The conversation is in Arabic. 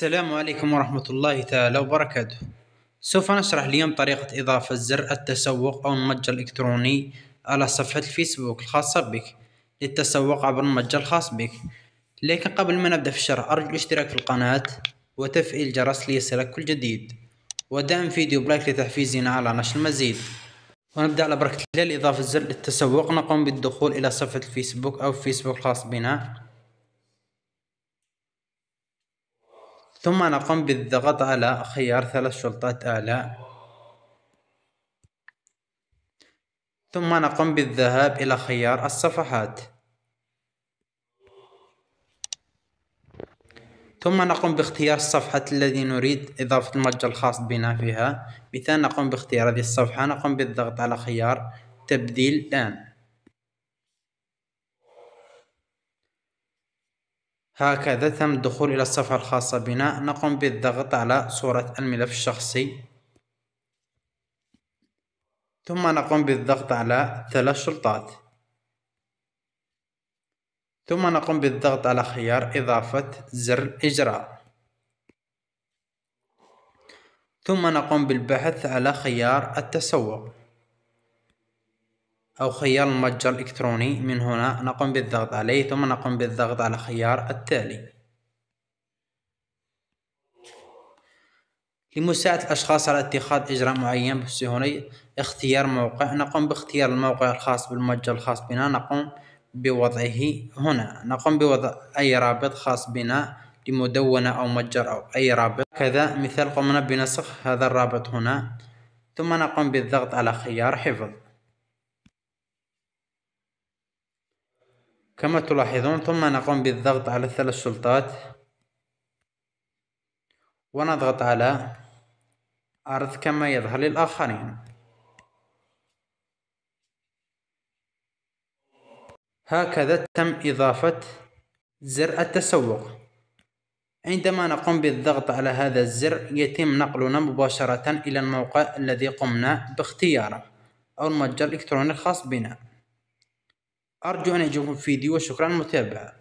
السلام عليكم ورحمة الله تعالى وبركاته سوف نشرح اليوم طريقة إضافة زر التسوق أو المتجر الإلكتروني على صفحة الفيسبوك الخاصة بك للتسوق عبر المتجر الخاص بك لكن قبل ما نبدأ في الشرح أرجو الاشتراك في القناة وتفعيل الجرس ليصلك كل جديد ودعم فيديو بلايك لتحفيزنا على نشر المزيد ونبدأ على بركة الله لإضافة زر التسوق نقوم بالدخول إلى صفحة الفيسبوك أو فيسبوك الخاص بنا ثم نقوم بالضغط على خيار ثلاث شرطات أعلى ثم نقوم بالذهاب إلى خيار الصفحات ثم نقوم باختيار الصفحة التي نريد إضافة المتجر الخاص بنا فيها مثال نقوم باختيار هذه الصفحة نقوم بالضغط على خيار تبديل الآن هكذا تم الدخول إلى الصفحة الخاصة بنا نقوم بالضغط على صورة الملف الشخصي ثم نقوم بالضغط على ثلاث شرطات ثم نقوم بالضغط على خيار إضافة زر إجراء ثم نقوم بالبحث على خيار التسوق أو خيار المتجر الإلكتروني من هنا نقوم بالضغط عليه ثم نقوم بالضغط على الخيار التالي لمساعدة الأشخاص على اتخاذ إجراء معين هنا اختيار موقع نقوم باختيار الموقع الخاص بالمتجر الخاص بنا نقوم بوضعه هنا نقوم بوضع أي رابط خاص بنا لمدونة أو متجر أو أي رابط كذا مثال قمنا بنسخ هذا الرابط هنا ثم نقوم بالضغط على خيار حفظ كما تلاحظون ثم نقوم بالضغط على الثلاث سلطات ونضغط على أرض كما يظهر للآخرين هكذا تم إضافة زر التسوق عندما نقوم بالضغط على هذا الزر يتم نقلنا مباشرة إلى الموقع الذي قمنا باختياره أو المتجر الإلكتروني الخاص بنا أرجو أن يعجبكم الفيديو وشكرا للمتابعه